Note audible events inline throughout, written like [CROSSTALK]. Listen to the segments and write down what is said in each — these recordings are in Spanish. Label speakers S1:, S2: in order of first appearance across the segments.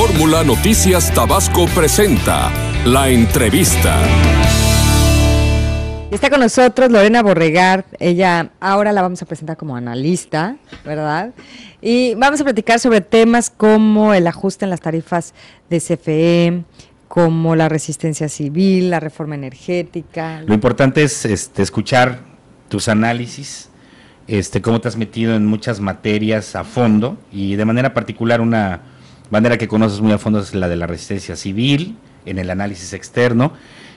S1: Fórmula Noticias Tabasco presenta la entrevista. Está con nosotros Lorena Borregar, ella ahora la vamos a presentar como analista, ¿verdad? Y vamos a platicar sobre temas como el ajuste en las tarifas de CFE, como la resistencia civil, la reforma energética. Lo importante es este, escuchar tus análisis, este, cómo te has metido en muchas materias a fondo y de manera particular una, manera que conoces muy a fondo es la de la resistencia civil, en el análisis externo,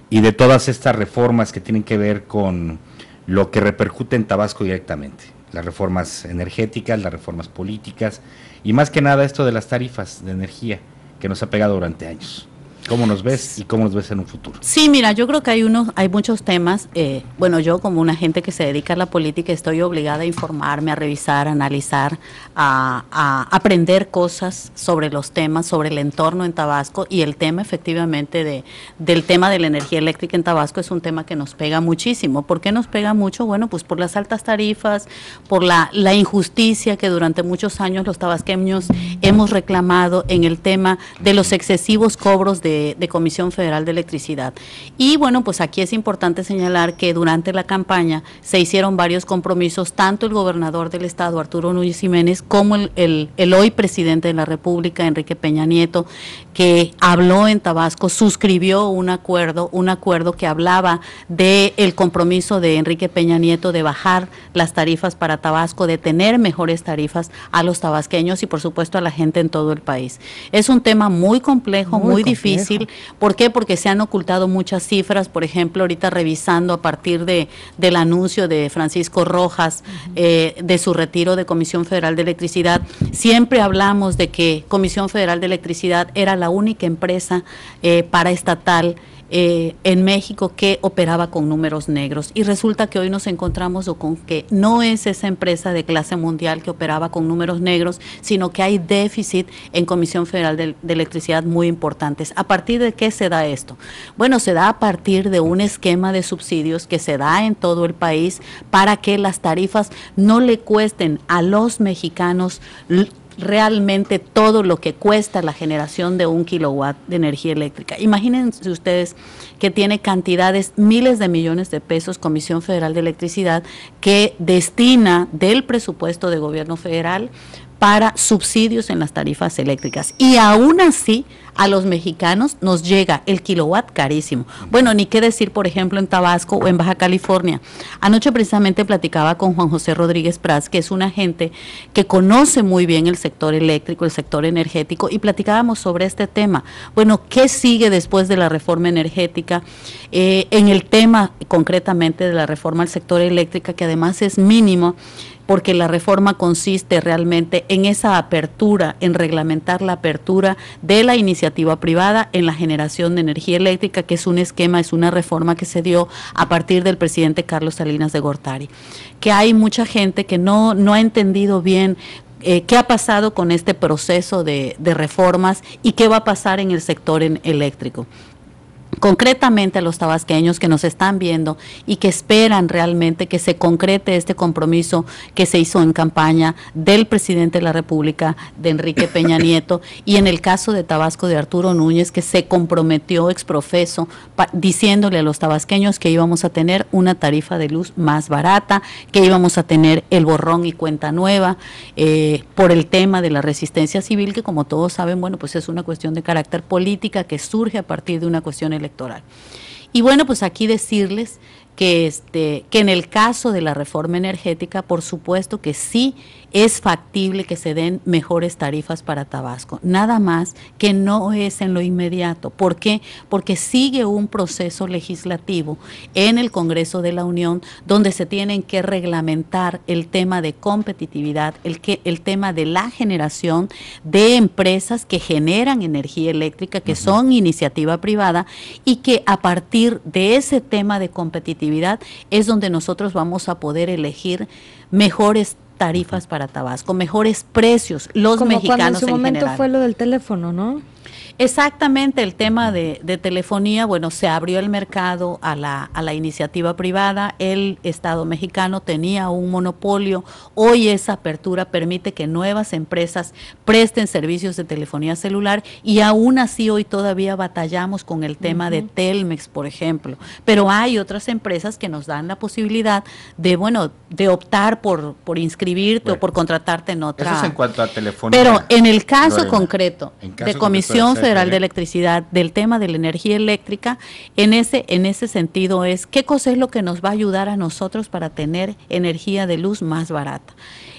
S1: y de todas estas reformas que tienen que ver con lo que repercute en Tabasco directamente, las reformas energéticas, las reformas políticas, y más que nada esto de las tarifas de energía que nos ha pegado durante años. ¿Cómo nos ves y cómo nos ves en un futuro? Sí, mira, yo creo que hay unos, hay muchos temas. Eh, bueno, yo como una gente que se dedica a la política estoy obligada a informarme, a revisar, a analizar, a, a aprender cosas sobre los temas, sobre el entorno en Tabasco y el tema efectivamente de, del tema de la energía eléctrica en Tabasco es un tema que nos pega muchísimo. ¿Por qué nos pega mucho? Bueno, pues por las altas tarifas, por la, la injusticia que durante muchos años los tabasqueños hemos reclamado en el tema de los excesivos cobros de de, Comisión Federal de Electricidad. Y bueno, pues aquí es importante señalar que durante la campaña se hicieron varios compromisos, tanto el gobernador del estado, Arturo Núñez Jiménez, como el, el, hoy presidente de la República, Enrique Peña Nieto, que habló en Tabasco, suscribió un acuerdo, un acuerdo que hablaba del el compromiso de Enrique Peña Nieto de bajar las tarifas para Tabasco, de tener mejores tarifas a los tabasqueños y por supuesto a la gente en todo el país. Es un tema muy complejo, muy, difícil ¿por qué? Porque se han ocultado muchas cifras, por ejemplo, ahorita revisando a partir de, del anuncio de Francisco Rojas eh, de su retiro de Comisión Federal de Electricidad, siempre hablamos de que Comisión Federal de Electricidad era la única empresa eh, paraestatal eh, en México que operaba con números negros. Y resulta que hoy nos encontramos con que no es esa empresa de clase mundial que operaba con números negros, sino que hay déficit en Comisión Federal de, de Electricidad muy importantes. ¿A partir de qué se da esto? Bueno, se da a partir de un esquema de subsidios que se da en todo el país para que las tarifas no le cuesten a los mexicanos realmente todo lo que cuesta la generación de un kilowatt de energía eléctrica. Imagínense ustedes que tiene cantidades, miles de millones de pesos Comisión Federal de Electricidad que destina del presupuesto de gobierno federal para subsidios en las tarifas eléctricas. Y aún así a los mexicanos nos llega el kilowatt carísimo. Bueno, ni qué decir, por ejemplo, en Tabasco o en Baja California. Anoche precisamente platicaba con Juan José Rodríguez Prats, que es un agente que conoce muy bien el sector eléctrico, el sector energético, y platicábamos sobre este tema. Bueno, ¿qué sigue después de la reforma energética? Eh, en el tema concretamente de la reforma al sector eléctrico, que además es mínimo, porque la reforma consiste realmente en esa apertura, en reglamentar la apertura de la iniciativa privada en la generación de energía eléctrica, que es un esquema, es una reforma que se dio a partir del presidente Carlos Salinas de Gortari. Que hay mucha gente que no, ha entendido bien eh, qué ha pasado con este proceso de, reformas y qué va a pasar en el sector eléctrico concretamente a los tabasqueños que nos están viendo y que esperan realmente que se concrete este compromiso que se hizo en campaña del presidente de la República, de Enrique Peña [LAUGHS] Nieto, y en el caso de Tabasco de Arturo Núñez, que se comprometió exprofeso diciéndole a los tabasqueños que íbamos a tener una tarifa de luz más barata, que íbamos a tener el borrón y cuenta nueva, eh, por el tema de la resistencia civil, que como todos saben, bueno, pues es una cuestión de carácter política que surge a partir de una cuestión electoral y bueno, pues aquí decirles que, este, que en el caso de la reforma energética, por supuesto que sí es factible que se den mejores tarifas para Tabasco, nada más que no es en lo inmediato. ¿Por qué? Porque sigue un proceso legislativo en el Congreso de la Unión donde se tienen que reglamentar el tema de competitividad, el, que, el tema de la generación de empresas que generan energía eléctrica, que son iniciativa privada y que a partir de ese tema de competitividad, es donde nosotros vamos a poder elegir mejores tarifas para Tabasco, mejores precios, los mexicanos en su momento fue lo del teléfono, ¿no? Exactamente, el tema de, telefonía, bueno, se abrió el mercado a la, a la iniciativa privada, el Estado mexicano tenía un monopolio, hoy esa apertura permite que nuevas empresas presten servicios de telefonía celular y aún así hoy todavía batallamos con el tema de Telmex, por ejemplo, pero hay otras empresas que nos dan la posibilidad de, bueno, de optar por, por inscribirte o por contratarte en otra. Eso es en cuanto a telefonía. Pero en el caso concreto de Comisión Federal de Electricidad del tema de la energía eléctrica, en ese, en ese sentido es qué cosa es lo que nos va a ayudar a nosotros para tener energía de luz más barata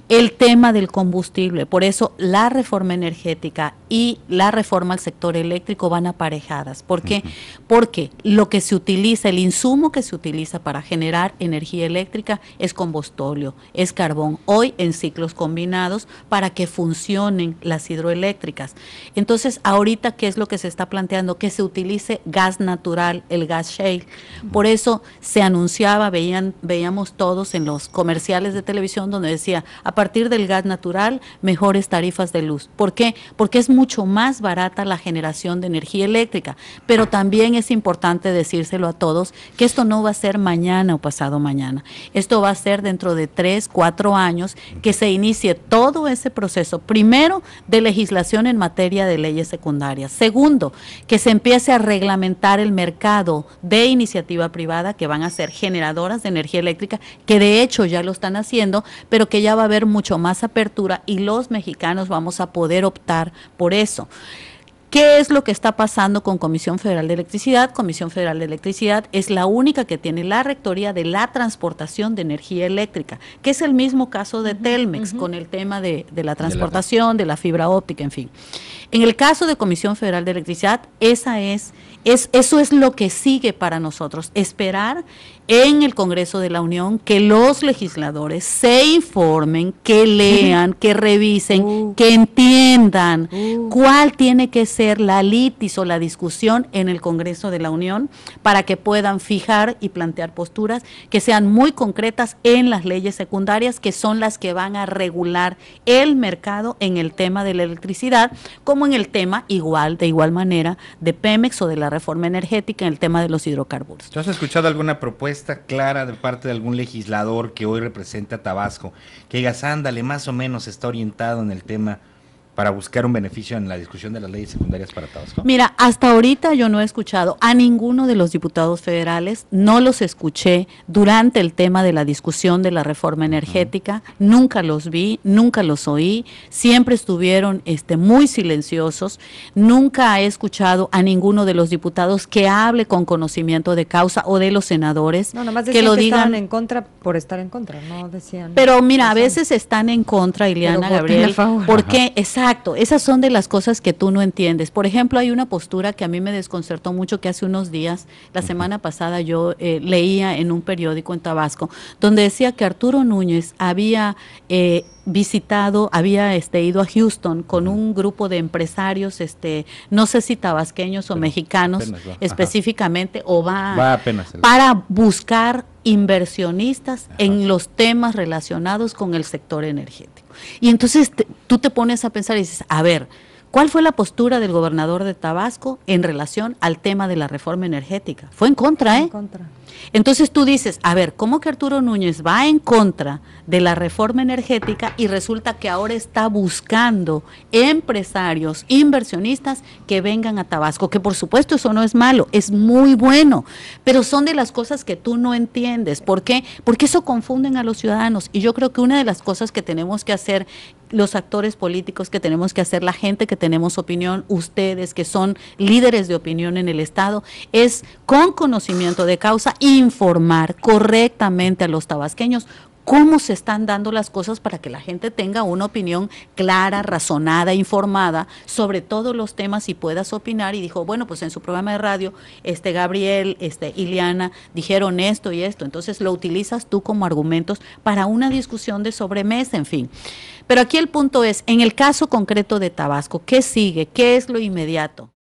S1: el tema del combustible. Por eso la reforma energética y la reforma al sector eléctrico van aparejadas. ¿Por qué? Porque lo que se utiliza, el insumo que se utiliza para generar energía eléctrica es combustóleo, es carbón. Hoy en ciclos combinados para que funcionen las hidroeléctricas. Entonces, ahorita, ¿qué es lo que se está planteando? Que se utilice gas natural, el gas shale. Por eso se anunciaba, veían, veíamos todos en los comerciales de televisión donde decía, a partir del gas natural, mejores tarifas de luz. ¿Por qué? Porque es mucho más barata la generación de energía eléctrica. Pero también es importante decírselo a todos que esto no va a ser mañana o pasado mañana. Esto va a ser dentro de tres, cuatro años que se inicie todo ese proceso. Primero, de legislación en materia de leyes secundarias. Segundo, que se empiece a reglamentar el mercado de iniciativa privada que van a ser generadoras de energía eléctrica, que de hecho ya lo están haciendo, pero que ya va a haber mucho más apertura y los mexicanos vamos a poder optar por eso. ¿Qué es lo que está pasando con Comisión Federal de Electricidad? Comisión Federal de Electricidad es la única que tiene la Rectoría de la Transportación de Energía Eléctrica, que es el mismo caso de Telmex con el tema de, la transportación, de la fibra óptica, en fin. En el caso de Comisión Federal de Electricidad, esa es, es, eso es lo que sigue para nosotros, esperar en el Congreso de la Unión, que los legisladores se informen, que lean, que revisen, uh. que entiendan uh. cuál tiene que ser la litis o la discusión en el Congreso de la Unión para que puedan fijar y plantear posturas que sean muy concretas en las leyes secundarias, que son las que van a regular el mercado en el tema de la electricidad, como en el tema igual, de igual manera, de Pemex o de la reforma energética en el tema de los hidrocarburos. ¿Tú has escuchado alguna propuesta? está clara de parte de algún legislador que hoy representa a Tabasco, que digas, más o menos está orientado en el tema para buscar un beneficio en la discusión de las leyes secundarias para todos. Mira, hasta ahorita yo no he escuchado a ninguno de los diputados federales, no los escuché durante el tema de la discusión de la reforma energética, nunca los vi, nunca los oí, siempre estuvieron este, muy silenciosos, nunca he escuchado a ninguno de los diputados que hable con conocimiento de causa o de los senadores no, nomás que lo que digan en contra por estar en contra, no decían. Pero mira, a veces están en contra, Ileana Gabriel, porque exactamente Exacto, esas son de las cosas que tú no entiendes. Por ejemplo, hay una postura que a mí me desconcertó mucho que hace unos días, la semana pasada yo eh, leía en un periódico en Tabasco, donde decía que Arturo Núñez había eh, visitado, había este, ido a Houston con un grupo de empresarios, este, no sé si tabasqueños o mexicanos específicamente, o va, apenas para buscar inversionistas en los temas relacionados con el sector energético. Y entonces tú te pones a pensar y dices, a ver, ¿Cuál fue la postura del gobernador de Tabasco en relación al tema de la reforma energética? Fue en contra, ¿eh? En contra. Entonces tú dices, a ver, ¿cómo que Arturo Núñez va en contra de la reforma energética y resulta que ahora está buscando empresarios, inversionistas que vengan a Tabasco? Que por supuesto eso no es malo, es muy bueno, pero son de las cosas que tú no entiendes. ¿Por qué? Porque eso confunden a los ciudadanos y yo creo que una de las cosas que tenemos que hacer los actores políticos que tenemos que hacer, la gente que tenemos opinión, ustedes que son líderes de opinión en el Estado, es con conocimiento de causa informar correctamente a los tabasqueños cómo se están dando las cosas para que la gente tenga una opinión clara, razonada, informada sobre todos los temas y puedas opinar. Y dijo, bueno, pues en su programa de radio, este Gabriel, este Iliana, dijeron esto y esto. Entonces lo utilizas tú como argumentos para una discusión de sobremesa, en fin. Pero aquí el punto es, en el caso concreto de Tabasco, ¿qué sigue? ¿Qué es lo inmediato?